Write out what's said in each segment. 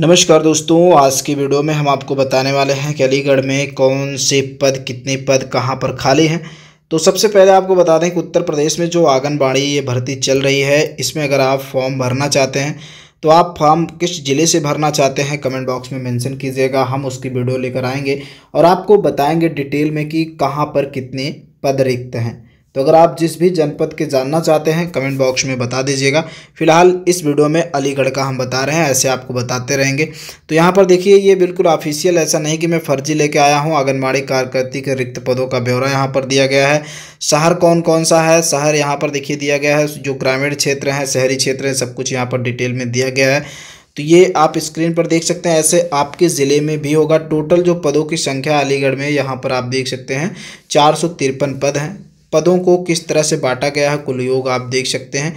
नमस्कार दोस्तों आज की वीडियो में हम आपको बताने वाले हैं कि अलीगढ़ में कौन से पद कितने पद कहां पर खाली हैं तो सबसे पहले आपको बता दें कि उत्तर प्रदेश में जो आंगनबाड़ी ये भर्ती चल रही है इसमें अगर आप फॉर्म भरना चाहते हैं तो आप फॉर्म किस ज़िले से भरना चाहते हैं कमेंट बॉक्स में मेंशन कीजिएगा हम उसकी वीडियो लेकर आएंगे और आपको बताएंगे डिटेल में कि कहाँ पर कितने पद रिक्त हैं तो अगर आप जिस भी जनपद के जानना चाहते हैं कमेंट बॉक्स में बता दीजिएगा फिलहाल इस वीडियो में अलीगढ़ का हम बता रहे हैं ऐसे आपको बताते रहेंगे तो यहाँ पर देखिए ये बिल्कुल ऑफिशियल ऐसा नहीं कि मैं फर्जी लेके आया हूँ आंगनबाड़ी कार्यकर्ती के रिक्त पदों का ब्यौरा यहाँ पर दिया गया है शहर कौन कौन सा है शहर यहाँ पर देखिए दिया गया है जो ग्रामीण क्षेत्र हैं शहरी क्षेत्र हैं सब कुछ यहाँ पर डिटेल में दिया गया है तो ये आप स्क्रीन पर देख सकते हैं ऐसे आपके ज़िले में भी होगा टोटल जो पदों की संख्या अलीगढ़ में यहाँ पर आप देख सकते हैं चार पद हैं पदों को किस तरह से बांटा गया है कुल योग आप देख सकते हैं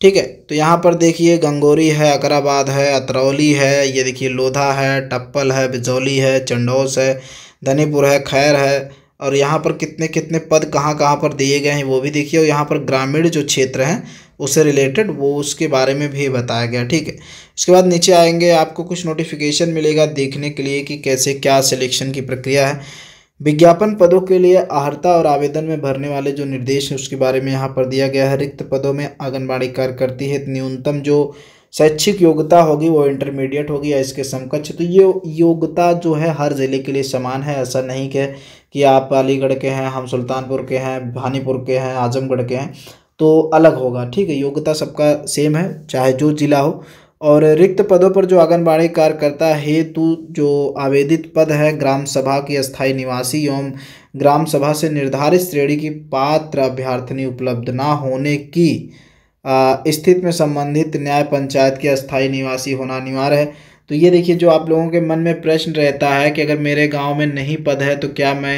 ठीक है तो यहाँ पर देखिए गंगोरी है अकराबाद है अतरौली है ये देखिए लोधा है टप्पल है बिजौली है चंडौस है धनीपुर है खैर है और यहाँ पर कितने कितने पद कहाँ कहाँ पर दिए गए हैं वो भी देखिए और यहाँ पर ग्रामीण जो क्षेत्र हैं उससे रिलेटेड वो उसके बारे में भी बताया गया ठीक है इसके बाद नीचे आएंगे आपको कुछ नोटिफिकेशन मिलेगा देखने के लिए कि कैसे क्या सिलेक्शन की प्रक्रिया है विज्ञापन पदों के लिए आहर्ता और आवेदन में भरने वाले जो निर्देश हैं उसके बारे में यहाँ पर दिया गया है रिक्त पदों में आंगनबाड़ी कार्यकर्ती है न्यूनतम जो शैक्षिक योग्यता होगी वो इंटरमीडिएट होगी या इसके समकक्ष तो ये योग्यता जो है हर ज़िले के लिए समान है ऐसा नहीं कि कि आप अलीगढ़ के हैं हम सुल्तानपुर के हैं भानीपुर के हैं आजमगढ़ के हैं तो अलग होगा ठीक है योग्यता सबका सेम है चाहे जो ज़िला हो और रिक्त पदों पर जो आंगनबाड़ी कार्यकर्ता हेतु जो आवेदित पद है ग्राम सभा की स्थायी निवासी एवं ग्राम सभा से निर्धारित श्रेणी की पात्र अभ्यर्थनी उपलब्ध ना होने की स्थिति में संबंधित न्याय पंचायत के अस्थायी निवासी होना अनिवार्य है तो ये देखिए जो आप लोगों के मन में प्रश्न रहता है कि अगर मेरे गांव में नहीं पद है तो क्या मैं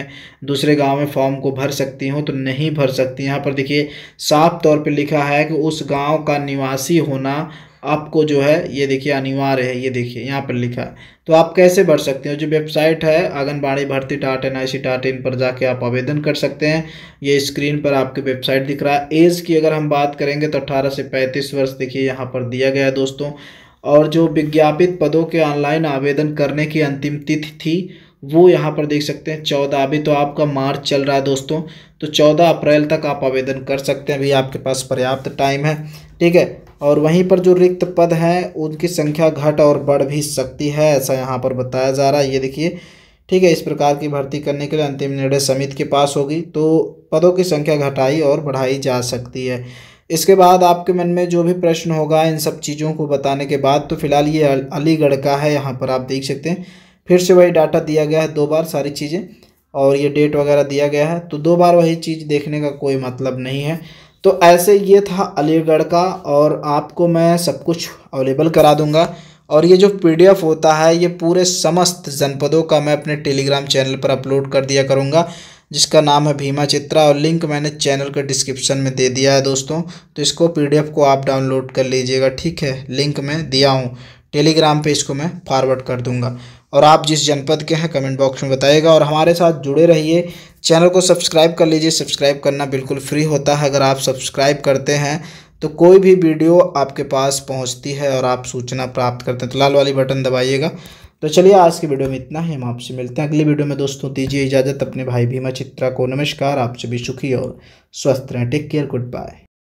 दूसरे गांव में फॉर्म को भर सकती हूं तो नहीं भर सकती यहाँ पर देखिए साफ तौर पे लिखा है कि उस गांव का निवासी होना आपको जो है ये देखिए अनिवार्य है ये देखिए यहाँ पर लिखा है तो आप कैसे भर सकते हैं जो वेबसाइट है आंगनबाड़ी भर्ती dot N I C dot in पर जाके आप आवेदन कर सकते हैं ये स्क्रीन पर आपकी वेबसाइट दिख रहा है एज की अगर हम बात करेंगे तो अट्ठारह से पैंतीस वर्ष देखिए यहाँ पर दिया गया है दोस्तों और जो विज्ञापित पदों के ऑनलाइन आवेदन करने की अंतिम तिथि थी वो यहाँ पर देख सकते हैं चौदह अभी तो आपका मार्च चल रहा है दोस्तों तो चौदह अप्रैल तक आप आवेदन कर सकते हैं अभी आपके पास पर्याप्त टाइम है ठीक है और वहीं पर जो रिक्त पद हैं उनकी संख्या घट और बढ़ भी सकती है ऐसा यहाँ पर बताया जा रहा है ये देखिए ठीक है इस प्रकार की भर्ती करने के लिए अंतिम निर्णय समिति के पास होगी तो पदों की संख्या घटाई और बढ़ाई जा सकती है इसके बाद आपके मन में जो भी प्रश्न होगा इन सब चीज़ों को बताने के बाद तो फिलहाल ये अलीगढ़ का है यहाँ पर आप देख सकते हैं फिर से वही डाटा दिया गया है दो बार सारी चीज़ें और ये डेट वगैरह दिया गया है तो दो बार वही चीज़ देखने का कोई मतलब नहीं है तो ऐसे ये था अलीगढ़ का और आपको मैं सब कुछ अवेलेबल करा दूँगा और ये जो पी होता है ये पूरे समस्त जनपदों का मैं अपने टेलीग्राम चैनल पर अपलोड कर दिया करूँगा जिसका नाम है भीमा चित्रा और लिंक मैंने चैनल के डिस्क्रिप्शन में दे दिया है दोस्तों तो इसको पीडीएफ को आप डाउनलोड कर लीजिएगा ठीक है लिंक मैं दिया हूँ टेलीग्राम पे इसको मैं फॉरवर्ड कर दूँगा और आप जिस जनपद के हैं कमेंट बॉक्स में बताइएगा और हमारे साथ जुड़े रहिए चैनल को सब्सक्राइब कर लीजिए सब्सक्राइब करना बिल्कुल फ्री होता है अगर आप सब्सक्राइब करते हैं तो कोई भी वीडियो आपके पास पहुंचती है और आप सूचना प्राप्त करते हैं तो लाल वाली बटन दबाइएगा तो चलिए आज की वीडियो में इतना ही हम आपसे मिलते हैं अगली वीडियो में दोस्तों दीजिए इजाज़त अपने भाई भीमा चित्रा को नमस्कार आप सभी सुखी और स्वस्थ रहें टेक केयर गुड बाय